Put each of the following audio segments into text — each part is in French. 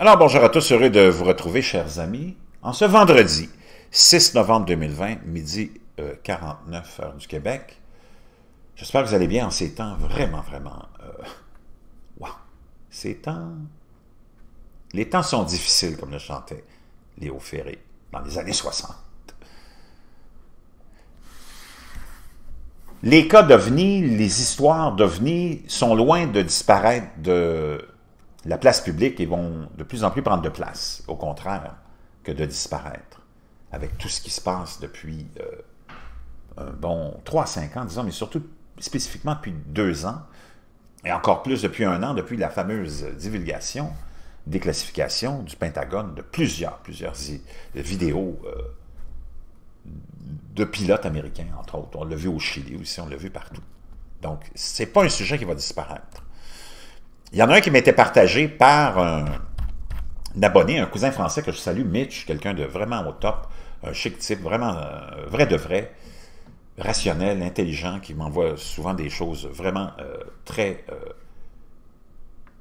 Alors bonjour à tous, heureux de vous retrouver chers amis. En ce vendredi 6 novembre 2020, midi 49 euh, heures du Québec. J'espère que vous allez bien en ces temps vraiment, vraiment... Euh, wow! Ces temps... Les temps sont difficiles, comme le chantait Léo Ferré dans les années 60. Les cas d'OVNI, les histoires d'OVNI sont loin de disparaître de la place publique ils vont de plus en plus prendre de place, au contraire, que de disparaître. Avec tout ce qui se passe depuis euh, un bon 3-5 ans, disons, mais surtout spécifiquement depuis deux ans, et encore plus depuis un an, depuis la fameuse divulgation déclassification du Pentagone de plusieurs, plusieurs vidéos euh, de pilotes américains, entre autres. On l'a vu au Chili aussi, on l'a vu partout. Donc, ce n'est pas un sujet qui va disparaître il y en a un qui m'était partagé par un, abonné, un cousin français que je salue, Mitch, quelqu'un de vraiment au top, un chic type, vraiment euh, vrai de vrai, rationnel, intelligent, qui m'envoie souvent des choses vraiment euh, très, euh,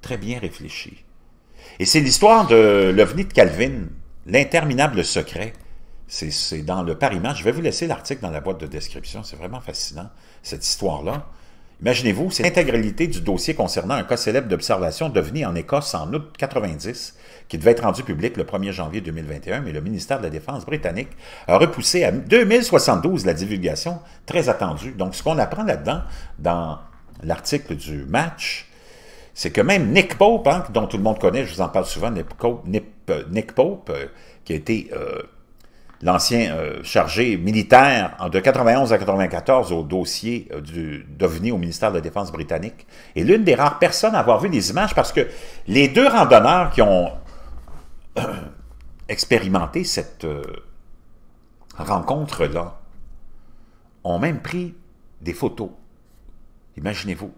très bien réfléchies. Et c'est l'histoire de l'OVNI de Calvin, l'interminable secret. C'est dans le Paris Match. Je vais vous laisser l'article dans la boîte de description. C'est vraiment fascinant, cette histoire-là. Imaginez-vous, c'est l'intégralité du dossier concernant un cas célèbre d'observation devenu en Écosse en août 90, qui devait être rendu public le 1er janvier 2021, mais le ministère de la Défense britannique a repoussé à 2072 la divulgation très attendue. Donc, ce qu'on apprend là-dedans, dans l'article du match, c'est que même Nick Pope, hein, dont tout le monde connaît, je vous en parle souvent, Nick Pope, euh, qui a été... Euh, l'ancien euh, chargé militaire de 91 à 94 au dossier euh, devenu au ministère de la Défense britannique, est l'une des rares personnes à avoir vu les images parce que les deux randonneurs qui ont euh, expérimenté cette rencontre-là ont même pris des photos. Imaginez-vous.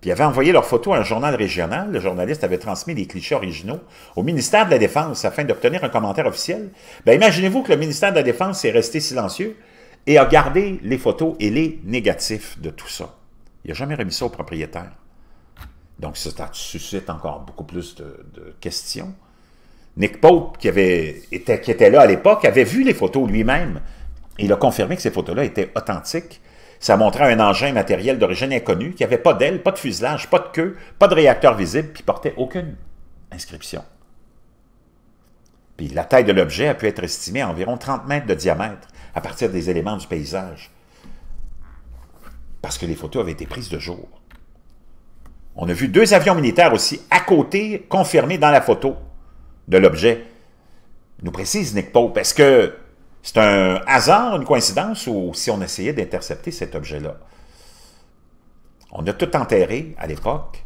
Puis ils avaient envoyé leurs photos à un journal régional. Le journaliste avait transmis des clichés originaux au ministère de la Défense afin d'obtenir un commentaire officiel. Ben, imaginez-vous que le ministère de la Défense est resté silencieux et a gardé les photos et les négatifs de tout ça. Il n'a jamais remis ça au propriétaire. Donc, ça suscite encore beaucoup plus de, questions. Nick Pope, qui, avait, était, qui était là à l'époque, avait vu les photos lui-même. et Il a confirmé que ces photos-là étaient authentiques ça montrait un engin matériel d'origine inconnue qui n'avait pas d'aile, pas de fuselage, pas de queue, pas de réacteur visible, puis portait aucune inscription. Puis la taille de l'objet a pu être estimée à environ 30 mètres de diamètre à partir des éléments du paysage. Parce que les photos avaient été prises de jour. On a vu deux avions militaires aussi à côté, confirmés dans la photo de l'objet. Nous précise Nick Pope, est-ce que c'est un hasard, une coïncidence, ou si on essayait d'intercepter cet objet-là. On a tout enterré à l'époque.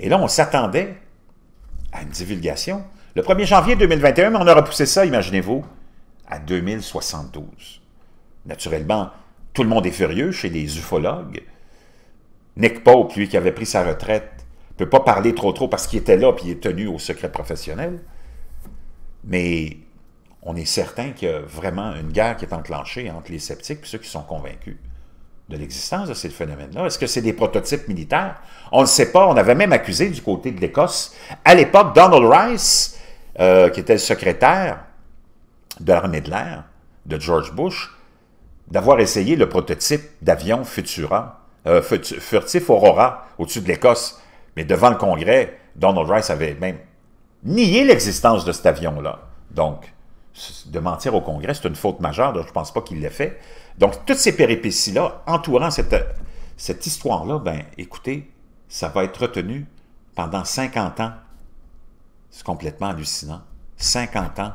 Et là, on s'attendait à une divulgation. Le 1er janvier 2021, on a repoussé ça, imaginez-vous, à 2072. Naturellement, tout le monde est furieux chez les ufologues. Nick Pope, lui, qui avait pris sa retraite, peut pas parler trop trop parce qu'il était là puis il est tenu au secret professionnel. Mais on est certain qu'il y a vraiment une guerre qui est enclenchée entre les sceptiques et ceux qui sont convaincus de l'existence de ces phénomènes-là. Est-ce que c'est des prototypes militaires? On ne sait pas. On avait même accusé du côté de l'Écosse, à l'époque, Donald Rice, euh, qui était le secrétaire de l'armée de l'air de George Bush, d'avoir essayé le prototype d'avion Futura, euh, furtif Aurora, au-dessus de l'Écosse. Mais devant le Congrès, Donald Rice avait même nié l'existence de cet avion-là. Donc, de mentir au Congrès, c'est une faute majeure, donc je ne pense pas qu'il l'ait fait. Donc, toutes ces péripéties-là, entourant cette, cette histoire-là, ben, écoutez, ça va être retenu pendant 50 ans. C'est complètement hallucinant. 50 ans.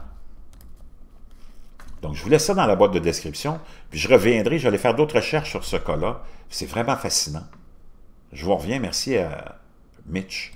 Donc, je vous laisse ça dans la boîte de description, puis je reviendrai, j'allais faire d'autres recherches sur ce cas-là. C'est vraiment fascinant. Je vous reviens. Merci à Mitch.